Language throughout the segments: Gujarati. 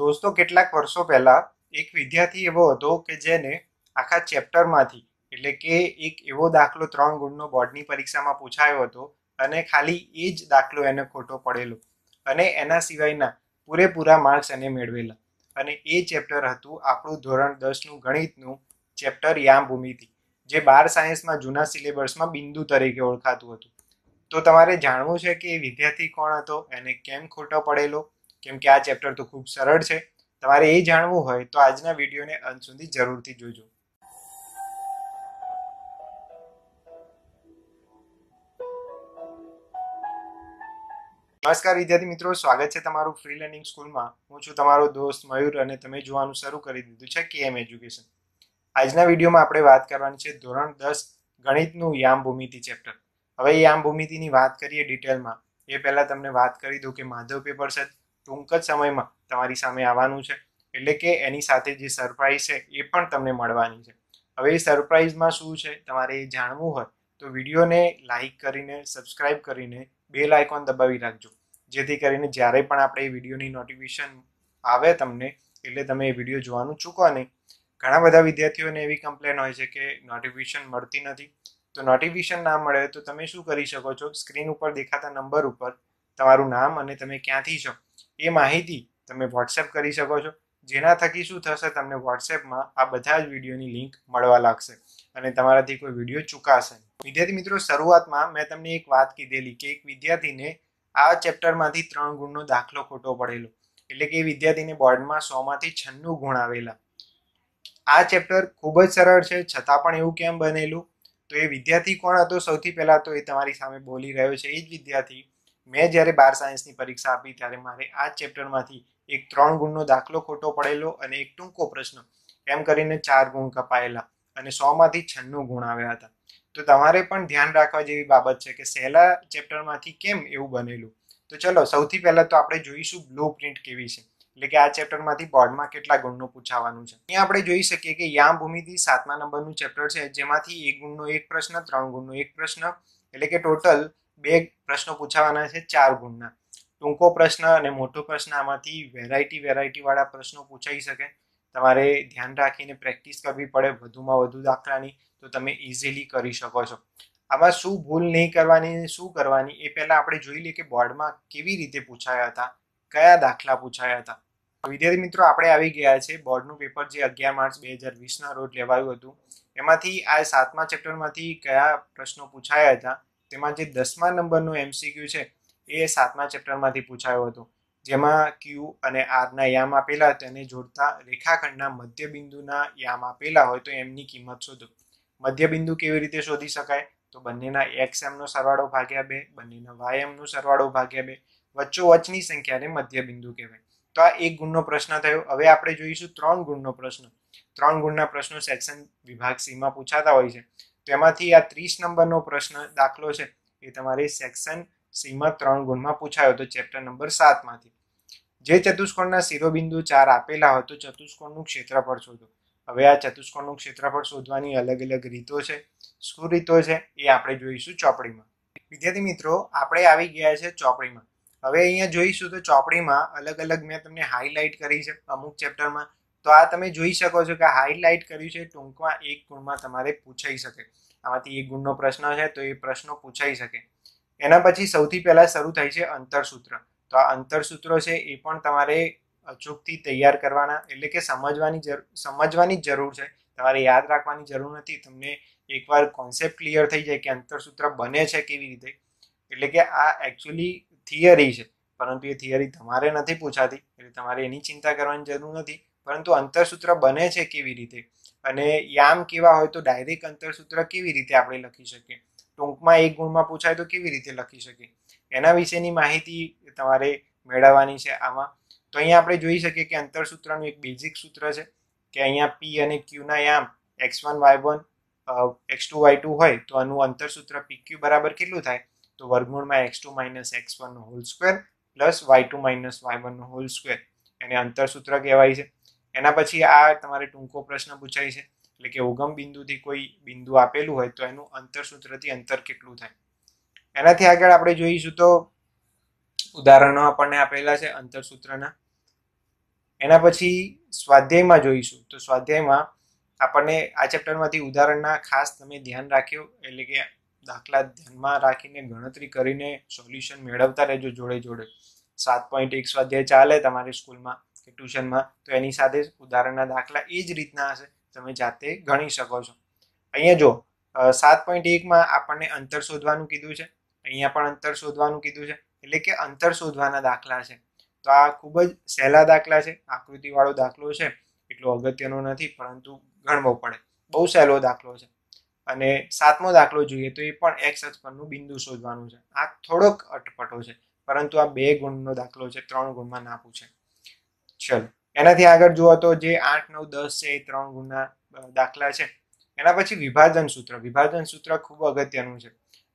દોસ્તો કેટલાક વર્ષો પહેલાં એક વિદ્યાર્થી એવો હતો કે જેને આખા ચેપ્ટરમાંથી એટલે કે એક એવો દાખલો ત્રણ ગુણનો બોર્ડની પરીક્ષામાં પૂછાયો હતો અને ખાલી એ જ દાખલો એને ખોટો પડેલો અને એના સિવાયના પૂરેપૂરા માર્ક્સ એને મેળવેલા અને એ ચેપ્ટર હતું આપણું ધોરણ દસનું ગણિતનું ચેપ્ટર યામ ભૂમિતિ જે બાર સાયન્સમાં જૂના સિલેબસમાં બિંદુ તરીકે ઓળખાતું હતું તો તમારે જાણવું છે કે એ વિદ્યાર્થી કોણ હતો એને કેમ ખોટો પડેલો કેમ કે આ ચેપ્ટર તો ખૂબ સરળ છે તમારે એ જાણવું હોય તો આજના વિડીયોને અંત સુધી જરૂરથી જોજો નમસ્કાર વિદ્યાર્થી મિત્રો સ્વાગત છે તમારું ફ્રી લર્નિંગ સ્કૂલમાં હું છું તમારો દોસ્ત મયુર અને તમે જોવાનું શરૂ કરી દીધું છે કે એમ એજ્યુકેશન આજના વિડીયોમાં આપણે વાત કરવાની છે ધોરણ દસ ગણિતનું યામ ભૂમિતિ ચેપ્ટર હવે યામ ભૂમિતિની વાત કરીએ ડિટેલમાં એ પહેલાં તમને વાત કરી દઉં કે માધવ પેપર સેટ ટૂંક જ સમયમાં તમારી સામે આવવાનું છે એટલે કે એની સાથે જે સરપ્રાઇઝ છે એ પણ તમને મળવાની છે હવે એ સરપ્રાઇઝમાં શું છે તમારે એ જાણવું હોય તો વિડીયોને લાઇક કરીને સબસ્ક્રાઇબ કરીને બેલ આઇકોન દબાવી રાખજો જેથી કરીને જ્યારે પણ આપણે એ વિડીયોની નોટિફિકેશન આવે તમને એટલે તમે એ વિડીયો જોવાનું ચૂકો નહીં ઘણા બધા વિદ્યાર્થીઓને એવી કમ્પ્લેન હોય છે કે નોટિફિકેશન મળતી નથી તો નોટિફિકેશન ના મળે તો તમે શું કરી શકો છો સ્ક્રીન ઉપર દેખાતા નંબર ઉપર તમારું નામ અને તમે ક્યાંથી છો એ માહિતી તમે વોટ્સએપ કરી શકો છો જેના થકી શું થશે તમને વોટ્સએપમાં આ બધા જ વિડીયોની લિંક મળવા લાગશે અને તમારાથી કોઈ વિડીયો ચૂકાશે વિદ્યાર્થી મિત્રો શરૂઆતમાં મેં તમને એક વાત કીધેલી કે એક વિદ્યાર્થીને આ ચેપ્ટરમાંથી ત્રણ ગુણનો દાખલો ખોટો પડેલો એટલે કે એ વિદ્યાર્થીને બોર્ડમાં સોમાંથી છન્નું ગુણ આવેલા આ ચેપ્ટર ખૂબ જ સરળ છે છતાં પણ એવું કેમ બનેલું તો એ વિદ્યાર્થી કોણ હતો સૌથી પહેલાં તો એ તમારી સામે બોલી રહ્યો છે એ જ વિદ્યાર્થી મેં જ્યારે બાર સાયન્સની પરીક્ષા આપી ત્યારે મારે આ ચેપ્ટરમાંથી એક ત્રણ ગુણનો દાખલો ખોટો પડેલો અને એક ટૂંકો પ્રશ્ન એમ કરીને ચાર ગુણ કપાયેલા અને સોમાંથી છન્નું ગુણ આવ્યા હતા તો તમારે પણ ધ્યાન રાખવા જેવી બાબત છે કે સહેલા ચેપ્ટરમાંથી કેમ એવું બનેલું તો ચલો સૌથી પહેલાં તો આપણે જોઈશું બ્લુ પ્રિન્ટ કેવી છે એટલે કે આ ચેપ્ટરમાંથી બોર્ડમાં કેટલા ગુણનું પૂછાવાનું છે અહીંયા આપણે જોઈ શકીએ કે યામ ભૂમિતિ સાતમા નંબરનું ચેપ્ટર છે જેમાંથી એક ગુણનો એક પ્રશ્ન ત્રણ ગુણનો એક પ્રશ્ન એટલે કે ટોટલ બે પ્રશ્નો પૂછાવાના છે ચાર ગુણના ટૂંકો પ્રશ્ન અને મોટો પ્રશ્ન આમાંથી વેરાયટી વેરાયટીવાળા પ્રશ્નો પૂછાઈ શકે તમારે ધ્યાન રાખીને પ્રેક્ટિસ કરવી પડે વધુમાં વધુ દાખલાની તો તમે ઇઝીલી કરી શકો છો આમાં શું ભૂલ નહીં કરવાની શું કરવાની એ પહેલાં આપણે જોઈ લઈએ કે બોર્ડમાં કેવી રીતે પૂછાયા હતા કયા દાખલા પૂછાયા હતા વિદ્યાર્થી મિત્રો આપણે આવી ગયા છે બોર્ડનું પેપર જે અગિયાર માર્ચ બે હજાર વીસના રોજ લેવાયું હતું એમાંથી આ સાતમા ચેપ્ટરમાંથી કયા પ્રશ્નો પૂછાયા હતા તેમાં જે દસમા નંબરનું એમસીક્યુ છે એ સાતમા ચેપ્ટરમાંથી પૂછાયો હતો જેમાં ક્યુ અને આરના યામ આપેલા તેને જોડતા રેખાખંડના મધ્યબિંદુના યામ આપેલા હોય તો એમની કિંમત શોધો મધ્યબિંદુ કેવી રીતે શોધી શકાય તો બંનેના એક્સ એમનો સરવાળો ભાગ્યા બે બંનેના વાય એમનો સરવાળો ભાગ્યા બે વચ્ચોવચ્ચની સંખ્યાને મધ્યબિંદુ કહેવાય તો આ એક ગુણનો પ્રશ્ન થયો હવે આપણે જોઈશું ત્રણ ગુણનો પ્રશ્ન ત્રણ ગુણના પ્રશ્નો સેક્શન વિભાગ સીમાં પૂછાતા હોય છે તેમાંથી આ ત્રીસ નંબરનો પ્રશ્ન દાખલો છે એ તમારે સેક્શન સીમાં ત્રણ ગુણમાં પૂછાયો હતો ચેપ્ટર નંબર સાતમાંથી જે ચતુષ્કોણના શિરોબિંદુ ચાર આપેલા હોય તો ચતુષ્કોણનું ક્ષેત્રફળ શોધો હવે આ ચતુષ્કોણનું ક્ષેત્રફળ શોધવાની અલગ અલગ રીતો છે શું રીતો છે એ આપણે જોઈશું ચોપડીમાં વિદ્યાર્થી મિત્રો આપણે આવી ગયા છે ચોપડીમાં હવે અહીંયા જોઈશું તો ચોપડીમાં અલગ અલગ મેં તમને હાઇલાઇટ કરી છે અમુક ચેપ્ટરમાં તો આ તમે જોઈ શકો છો કે હાઇલાઇટ કર્યું છે ટૂંકમાં એક ગુણમાં તમારે પૂછાઈ શકે આમાંથી એક ગુણનો પ્રશ્ન છે તો એ પ્રશ્નો પૂછાઈ શકે એના પછી સૌથી પહેલાં શરૂ થાય છે અંતરસૂત્ર તો આ અંતરસૂત્રો છે એ પણ તમારે અચૂકથી તૈયાર કરવાના એટલે કે સમજવાની જરૂર સમજવાની જ જરૂર છે તમારે યાદ રાખવાની જરૂર નથી તમને એકવાર કોન્સેપ્ટ ક્લિયર થઈ જાય કે અંતરસૂત્ર બને છે કેવી રીતે એટલે કે આ એકચ્યુઅલી થિયરી છે પરંતુ એ થિયરી તમારે નથી પૂછાતી એટલે તમારે એની ચિંતા કરવાની જરૂર નથી પરંતુ અંતરસૂત્ર બને છે કેવી રીતે અને યામ કેવા હોય તો ડાયરેક્ટ અંતરસૂત્ર કેવી રીતે આપણે લખી શકીએ ટૂંકમાં એક ગુણમાં પૂછાય તો કેવી રીતે લખી શકીએ એના વિશેની માહિતી તમારે મેળવવાની છે આમાં તો અહીંયા આપણે જોઈ શકીએ કે અંતરસૂત્રનું એક બેઝિક સૂત્ર છે કે અહીંયા પી અને ક્યુના યામ X one Y one X two Y two હોય તો આનું અંતરસૂત્ર પી ક્યુ બરાબર કેટલું થાય તો વર્ગમૂળમાં X two minus X one whole square plus Y two minus Y વનનો હોલ સ્ક્વેર એને અંતરસૂત્ર કહેવાય છે એના પછી આ તમારે ટૂંકો પ્રશ્ન પૂછાય છે એટલે કે ઉગમ બિંદુથી કોઈ બિંદુ આપેલું હોય તો એનું અંતરસૂત્રથી અંતર કેટલું થાય એનાથી આગળ આપણે જોઈશું તો ઉદાહરણો આપણને આપેલા છે અંતરસૂત્રના એના પછી સ્વાધ્યાયમાં જોઈશું તો સ્વાધ્યાયમાં આપણને આ ચેપ્ટરમાંથી ઉદાહરણના ખાસ તમે ધ્યાન રાખ્યો એટલે કે દાખલા ધ્યાનમાં રાખીને ગણતરી કરીને સોલ્યુશન મેળવતા રહેજો જોડે જોડે સાત પોઈન્ટ એક સ્વાધ્યાય ચાલે તમારી સ્કૂલમાં કે ટ્યુશનમાં તો એની સાથે ઉદાહરણના દાખલા એ જ રીતના હશે તમે જાતે ગણી શકો છો અહીંયા જો સાત પોઈન્ટ એકમાં આપણને અંતર શોધવાનું કીધું છે અહીંયા પણ અંતર શોધવાનું કીધું છે એટલે કે અંતર શોધવાના દાખલા છે તો આ ખૂબ જ સહેલા દાખલા છે આકૃતિવાળો દાખલો છે એટલો અગત્યનો નથી પરંતુ ગણવો પડે બહુ સહેલો દાખલો છે અને સાતમો દાખલો જોઈએ તો એ પણ એક્સ અક્ષ પરનું બિંદુ શોધવાનું છે આ થોડોક અટપટો છે પરંતુ આ બે ગુણનો દાખલો છે ત્રણ ગુણમાં ના પૂછે ચલો એનાથી આગળ જુઓ તો જે આઠ નવ દસ છે એ ત્રણ ગુણના દાખલા છે એના પછી વિભાજન સૂત્ર વિભાજન સૂત્ર ખૂબ અગત્યનું છે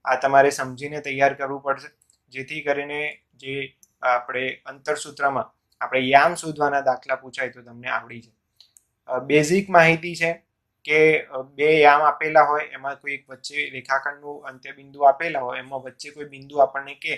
આ તમારે સમજીને તૈયાર કરવું પડશે જેથી કરીને જે આપણે અંતર સૂત્રમાં આપણે યામ શોધવાના દાખલા પૂછાય તો તમને આવડી છે બેઝિક માહિતી છે કે બે યામ આપેલા હોય એમાં કોઈ એક વચ્ચે રેખાખંડનું અંત્યબિંદુ આપેલા હોય એમાં વચ્ચે કોઈ બિંદુ આપણને કે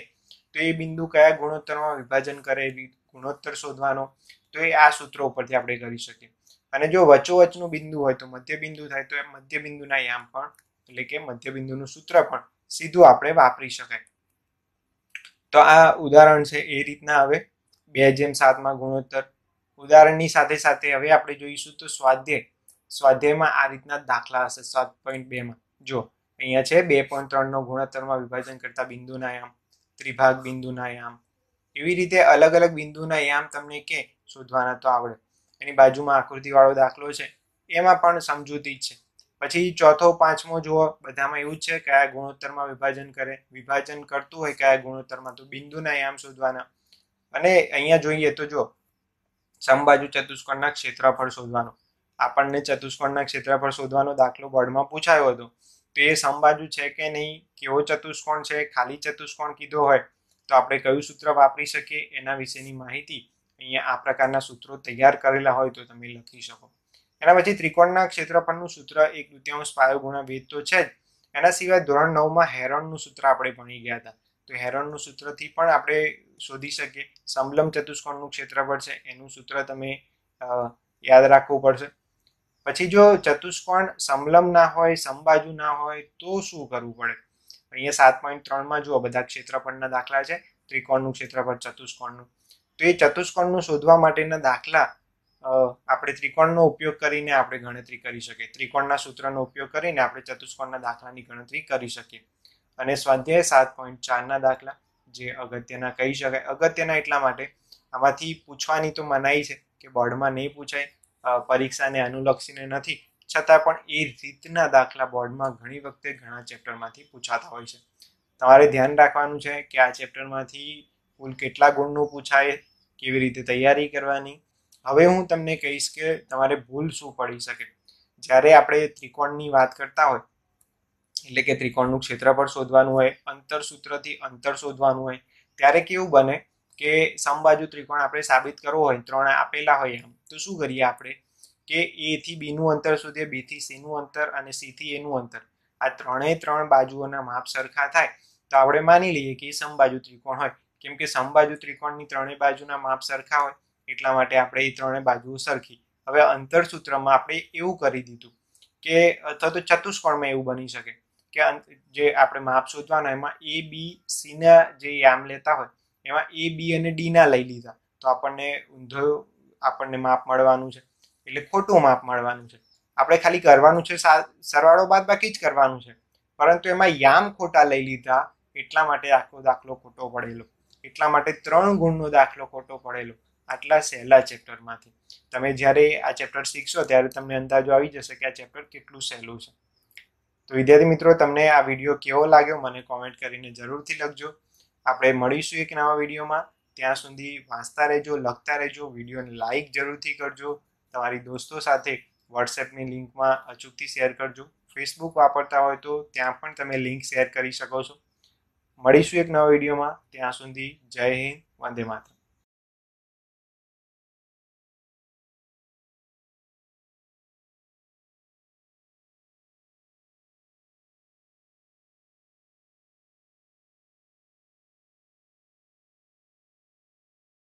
તો એ બિંદુ કયા ગુણોત્તરમાં વિભાજન કરે ગુણોત્તર શોધવાનો તો એ આ સૂત્રો ઉપરથી આપણે કરી શકીએ અને જો વચ્ચોવચનું બિંદુ હોય તો મધ્યબિંદુ થાય તો એ મધ્યબિંદુના યામ પણ એટલે કે મધ્ય બિંદુનું સૂત્ર પણ સીધું આપણે વાપરી શકાય તો આ ઉદાહરણ છે એ રીતના હવે બે જેમ સાતમાં ગુણોત્તર ઉદાહરણની સાથે સાથે હવે આપણે જોઈશું તો સ્વાધ્યાય સ્વાધ્યાયમાં આ રીતના દાખલા હશે સાત પોઈન્ટ બેમાં જો અહીંયા છે બે પોઈન્ટ ત્રણનો ગુણોત્તરમાં વિભાજન કરતા બિંદુના યામ ત્રિભાગ બિંદુના યામ એવી રીતે અલગ અલગ બિંદુના યામ તમને કે શોધવાના તો આવડે એની બાજુમાં આકૃતિવાળો દાખલો છે એમાં પણ સમજૂતી જ છે પછી ચોથો પાંચમો જુઓ બધામાં એવું જ છે કયા ગુણોત્તરમાં વિભાજન કરે વિભાજન કરતું હોય કયા ગુણોત્તરમાં તો બિંદુના યામ શોધવાના અને અહીંયા જોઈએ તો જો સમબાજુ ચતુષ્કોણના ક્ષેત્રફળ શોધવાનું આપણને ચતુષ્કોણના ક્ષેત્રફળ શોધવાનો દાખલો બોર્ડમાં પૂછાયો હતો તો એ સમબાજુ છે કે નહીં કેવો ચતુષ્કોણ છે ખાલી ચતુષ્કોણ કીધો હોય તો આપણે કયું સૂત્ર વાપરી શકીએ એના વિશેની માહિતી અહીંયા આ પ્રકારના સૂત્રો તૈયાર કરેલા હોય તો તમે લખી શકો એના પછી ત્રિકોણના ક્ષેત્રફળનું સૂત્ર એક દૃત્યાંશ પાયો ગુણા વેદ તો છે જ એના સિવાય ધોરણ નવમાં હેરણનું સૂત્ર આપણે ભણી ગયા હતા તો હેરણનું સૂત્રથી પણ આપણે શોધી શકીએ સમલમ ચતુષ્કોણનું ક્ષેત્રફળ છે એનું સૂત્ર તમે યાદ રાખવું પડશે પછી જો ચતુષ્કોણ સમલમ ના હોય સમબાજુ ના હોય તો શું કરવું પડે અહીંયા સાત પોઈન્ટ ત્રણમાં જુઓ બધા ક્ષેત્રફળના દાખલા છે ત્રિકોણનું ક્ષેત્રફળ ચતુષ્કોણનું તો એ ચતુષ્કોણનું શોધવા માટેના દાખલા આપણે ત્રિકોણનો ઉપયોગ કરીને આપણે ગણતરી કરી શકીએ ત્રિકોણના સૂત્રનો ઉપયોગ કરીને આપણે ચતુષ્કોણના દાખલાની ગણતરી કરી શકીએ અને સ્વાધ્યાય સાત પોઈન્ટ ચારના દાખલા જે અગત્યના કહી શકાય અગત્યના એટલા માટે આમાંથી પૂછવાની તો મનાઈ છે કે બોર્ડમાં નહીં પૂછાય પરીક્ષાને અનુલક્ષીને નથી છતાં પણ એ રીતના દાખલા બોર્ડમાં ઘણી વખતે ઘણા ચેપ્ટરમાંથી પૂછાતા હોય છે તમારે ધ્યાન રાખવાનું છે કે આ ચેપ્ટરમાંથી કુલ કેટલા ગુણનું પૂછાય કેવી રીતે તૈયારી કરવાની હવે હું તમને કહીશ કે તમારે ભૂલ શું પડી શકે જ્યારે આપણે ત્રિકોણની વાત કરતા હોય એટલે કે ત્રિકોણનું ક્ષેત્રફળ શોધવાનું હોય અંતરસૂત્રથી અંતર શોધવાનું હોય ત્યારે કેવું બને કે સમબાજુ ત્રિકોણ આપણે સાબિત કરવો હોય ત્રણ આપેલા હોય એમ તો શું કરીએ આપણે કે એ થી બીનું અંતર સુધી બીથી સીનું અંતર અને સીથી એનું અંતર આ ત્રણેય ત્રણ બાજુઓના માપ સરખા થાય તો આપણે માની લઈએ કે એ સમબાજુ ત્રિકોણ હોય કેમ કે સમબાજુ ત્રિકોણની ત્રણેય બાજુના માપ સરખા હોય એટલા માટે આપણે એ ત્રણેય બાજુઓ સરખી હવે અંતર સૂત્રમાં આપણે એવું કરી દીધું કે અથવા તો ચતુષ્કોણમાં એવું બની શકે કે જે આપણે માપ શોધવાના એમાં એ બી સીના જે યામ લેતા હોય એમાં એ બી અને ડી ના લઈ લીધા તો આપણને ઊંધો આપણને માપ મળવાનું છે એટલે ખોટું માપ મળવાનું છે આપણે ખાલી કરવાનું છે સરવાળો બાદ બાકી જ કરવાનું છે પરંતુ એમાં યામ ખોટા લઈ લીધા એટલા માટે આખો દાખલો ખોટો પડેલો એટલા માટે ત્રણ ગુણનો દાખલો ખોટો પડેલો આટલા સહેલા ચેપ્ટરમાંથી તમે જ્યારે આ ચેપ્ટર શીખશો ત્યારે તમને અંદાજો આવી જશે કે આ ચેપ્ટર કેટલું સહેલું છે તો વિદ્યાર્થી મિત્રો તમને આ વિડીયો કેવો લાગ્યો મને કોમેન્ટ કરીને જરૂરથી લખજો આપણે મળીશું એક નવા વિડીયોમાં ત્યાં સુધી વાંચતા રહેજો લખતા રહેજો વિડીયોને લાઇક જરૂરથી કરજો તમારી દોસ્તો સાથે વોટ્સએપની લિંકમાં અચૂકથી શેર કરજો ફેસબુક વાપરતા હોય તો ત્યાં પણ તમે લિંક શેર કરી શકો છો મળીશું એક નવા વિડીયોમાં ત્યાં સુધી જય હિન્દ વંદે માતરમ